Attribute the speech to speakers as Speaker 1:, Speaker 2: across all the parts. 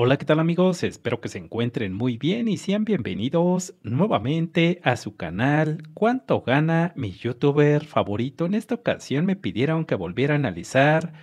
Speaker 1: Hola, ¿qué tal amigos? Espero que se encuentren muy bien y sean bienvenidos nuevamente a su canal ¿Cuánto gana mi youtuber favorito? En esta ocasión me pidieron que volviera a analizar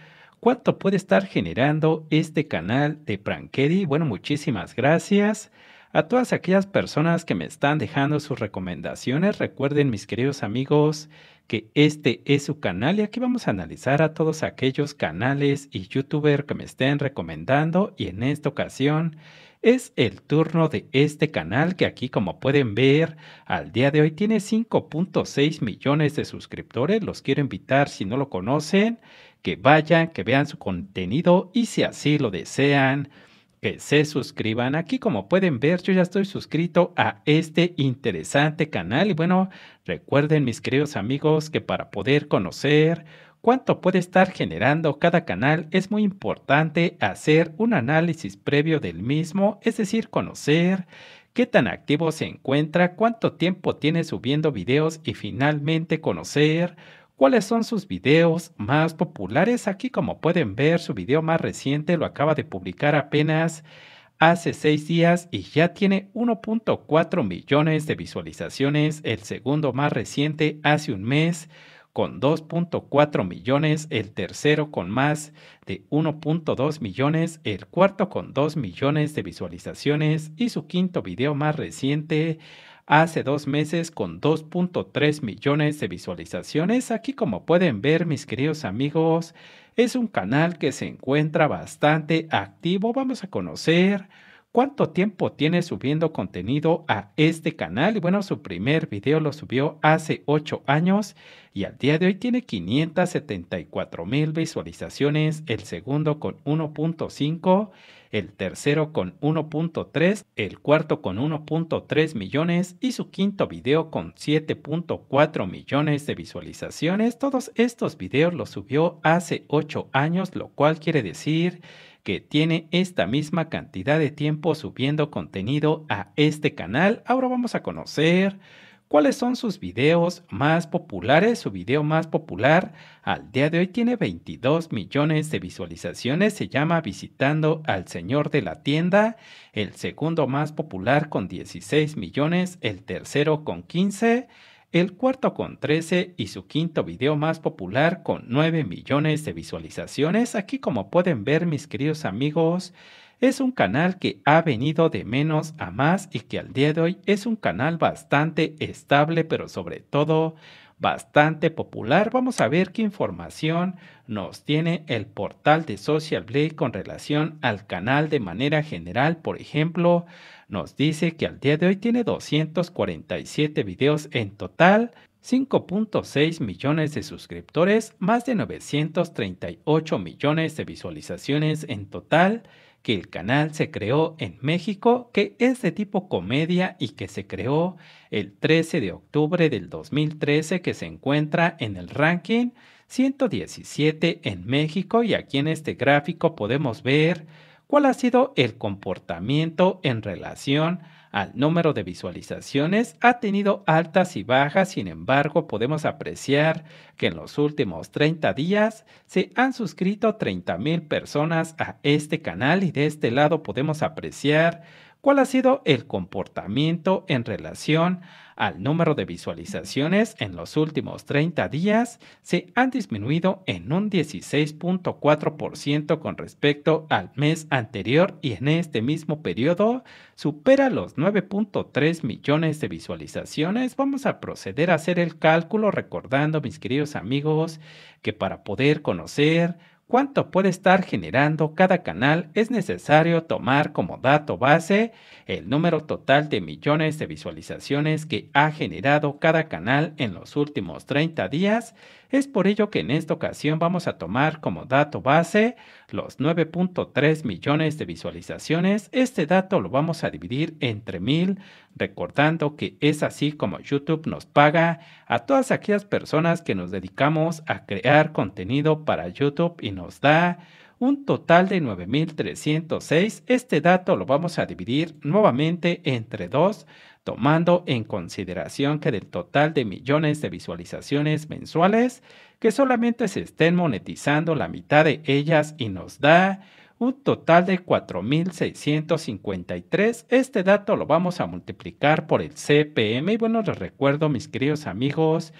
Speaker 1: cuánto puede estar generando este canal de Prankedy. Bueno, muchísimas gracias. A todas aquellas personas que me están dejando sus recomendaciones, recuerden mis queridos amigos que este es su canal y aquí vamos a analizar a todos aquellos canales y youtubers que me estén recomendando y en esta ocasión es el turno de este canal que aquí como pueden ver al día de hoy tiene 5.6 millones de suscriptores. Los quiero invitar si no lo conocen que vayan, que vean su contenido y si así lo desean que se suscriban. Aquí como pueden ver, yo ya estoy suscrito a este interesante canal. Y bueno, recuerden mis queridos amigos que para poder conocer cuánto puede estar generando cada canal, es muy importante hacer un análisis previo del mismo, es decir, conocer qué tan activo se encuentra, cuánto tiempo tiene subiendo videos y finalmente conocer cuáles son sus videos más populares. Aquí como pueden ver, su video más reciente lo acaba de publicar apenas hace seis días y ya tiene 1.4 millones de visualizaciones. El segundo más reciente hace un mes con 2.4 millones, el tercero con más de 1.2 millones, el cuarto con 2 millones de visualizaciones y su quinto video más reciente hace dos meses con 2.3 millones de visualizaciones. Aquí como pueden ver mis queridos amigos, es un canal que se encuentra bastante activo. Vamos a conocer cuánto tiempo tiene subiendo contenido a este canal. Y bueno, su primer video lo subió hace 8 años y al día de hoy tiene 574 mil visualizaciones. El segundo con 1.5, el tercero con 1.3, el cuarto con 1.3 millones y su quinto video con 7.4 millones de visualizaciones. Todos estos videos los subió hace 8 años, lo cual quiere decir que tiene esta misma cantidad de tiempo subiendo contenido a este canal. Ahora vamos a conocer cuáles son sus videos más populares. Su video más popular al día de hoy tiene 22 millones de visualizaciones. Se llama Visitando al Señor de la Tienda. El segundo más popular con 16 millones. El tercero con 15 el cuarto con 13 y su quinto video más popular con 9 millones de visualizaciones. Aquí como pueden ver mis queridos amigos, es un canal que ha venido de menos a más y que al día de hoy es un canal bastante estable, pero sobre todo bastante popular. Vamos a ver qué información nos tiene el portal de Social Blade con relación al canal de manera general. Por ejemplo, nos dice que al día de hoy tiene 247 videos en total. 5.6 millones de suscriptores, más de 938 millones de visualizaciones en total, que el canal se creó en México, que es de tipo comedia y que se creó el 13 de octubre del 2013, que se encuentra en el ranking 117 en México y aquí en este gráfico podemos ver cuál ha sido el comportamiento en relación a al número de visualizaciones ha tenido altas y bajas, sin embargo podemos apreciar que en los últimos 30 días se han suscrito 30.000 personas a este canal y de este lado podemos apreciar cuál ha sido el comportamiento en relación al número de visualizaciones en los últimos 30 días, se han disminuido en un 16.4% con respecto al mes anterior y en este mismo periodo supera los 9.3 millones de visualizaciones. Vamos a proceder a hacer el cálculo recordando, mis queridos amigos, que para poder conocer cuánto puede estar generando cada canal, es necesario tomar como dato base el número total de millones de visualizaciones que ha generado cada canal en los últimos 30 días es por ello que en esta ocasión vamos a tomar como dato base los 9.3 millones de visualizaciones. Este dato lo vamos a dividir entre mil, recordando que es así como YouTube nos paga a todas aquellas personas que nos dedicamos a crear contenido para YouTube y nos da un total de 9.306. Este dato lo vamos a dividir nuevamente entre dos, tomando en consideración que del total de millones de visualizaciones mensuales, que solamente se estén monetizando la mitad de ellas y nos da un total de 4.653. Este dato lo vamos a multiplicar por el CPM y bueno, les recuerdo mis queridos amigos,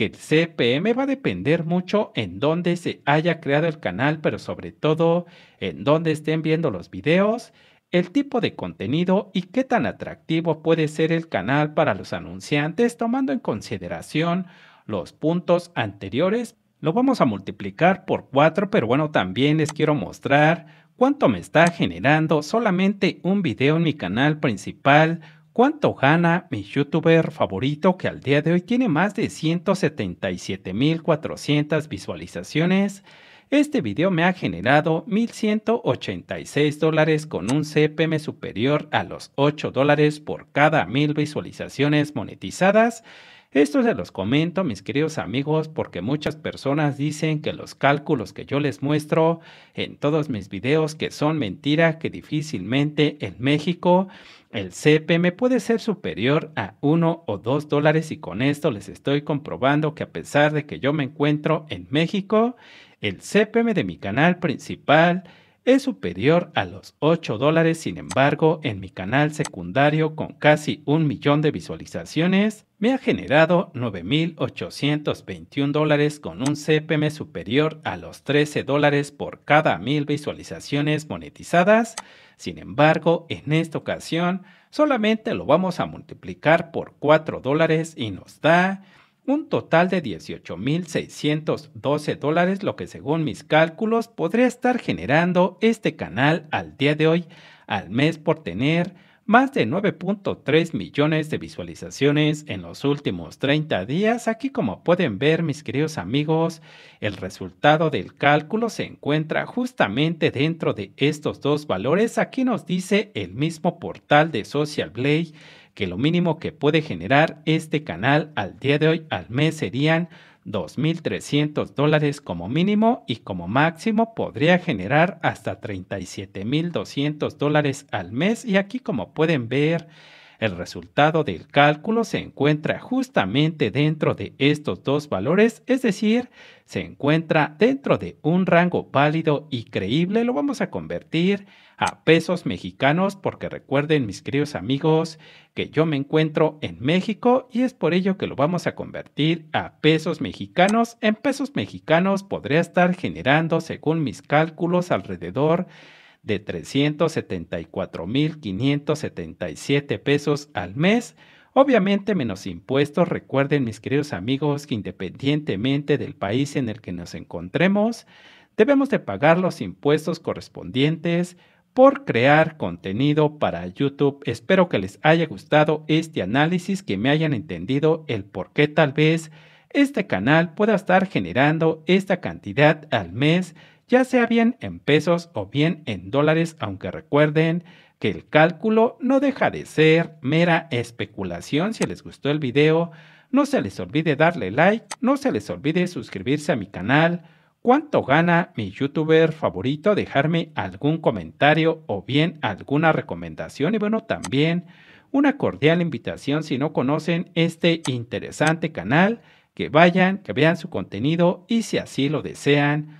Speaker 1: que el CPM va a depender mucho en dónde se haya creado el canal, pero sobre todo en dónde estén viendo los videos, el tipo de contenido y qué tan atractivo puede ser el canal para los anunciantes, tomando en consideración los puntos anteriores. Lo vamos a multiplicar por 4, pero bueno, también les quiero mostrar cuánto me está generando solamente un video en mi canal principal ¿Cuánto gana mi youtuber favorito que al día de hoy tiene más de 177.400 visualizaciones? Este video me ha generado 1.186 dólares con un CPM superior a los 8 dólares por cada 1.000 visualizaciones monetizadas esto se los comento, mis queridos amigos, porque muchas personas dicen que los cálculos que yo les muestro en todos mis videos que son mentira, que difícilmente en México el CPM puede ser superior a 1 o 2 dólares y con esto les estoy comprobando que a pesar de que yo me encuentro en México, el CPM de mi canal principal es superior a los 8 dólares, sin embargo, en mi canal secundario con casi un millón de visualizaciones, me ha generado 9.821 dólares con un CPM superior a los 13 dólares por cada mil visualizaciones monetizadas. Sin embargo, en esta ocasión, solamente lo vamos a multiplicar por 4 dólares y nos da un total de 18.612 dólares, lo que según mis cálculos podría estar generando este canal al día de hoy, al mes por tener más de 9.3 millones de visualizaciones en los últimos 30 días. Aquí como pueden ver mis queridos amigos, el resultado del cálculo se encuentra justamente dentro de estos dos valores. Aquí nos dice el mismo portal de Social Blade que lo mínimo que puede generar este canal al día de hoy al mes serían 2.300 dólares como mínimo y como máximo podría generar hasta 37.200 dólares al mes. Y aquí como pueden ver el resultado del cálculo se encuentra justamente dentro de estos dos valores, es decir, se encuentra dentro de un rango válido y creíble. Lo vamos a convertir a pesos mexicanos porque recuerden mis queridos amigos que yo me encuentro en México y es por ello que lo vamos a convertir a pesos mexicanos. En pesos mexicanos podría estar generando, según mis cálculos, alrededor de 374.577 pesos al mes. Obviamente menos impuestos, recuerden mis queridos amigos que independientemente del país en el que nos encontremos, debemos de pagar los impuestos correspondientes por crear contenido para YouTube. Espero que les haya gustado este análisis, que me hayan entendido el por qué tal vez este canal pueda estar generando esta cantidad al mes ya sea bien en pesos o bien en dólares, aunque recuerden que el cálculo no deja de ser mera especulación. Si les gustó el video, no se les olvide darle like, no se les olvide suscribirse a mi canal. ¿Cuánto gana mi youtuber favorito? Dejarme algún comentario o bien alguna recomendación. Y bueno, también una cordial invitación si no conocen este interesante canal, que vayan, que vean su contenido y si así lo desean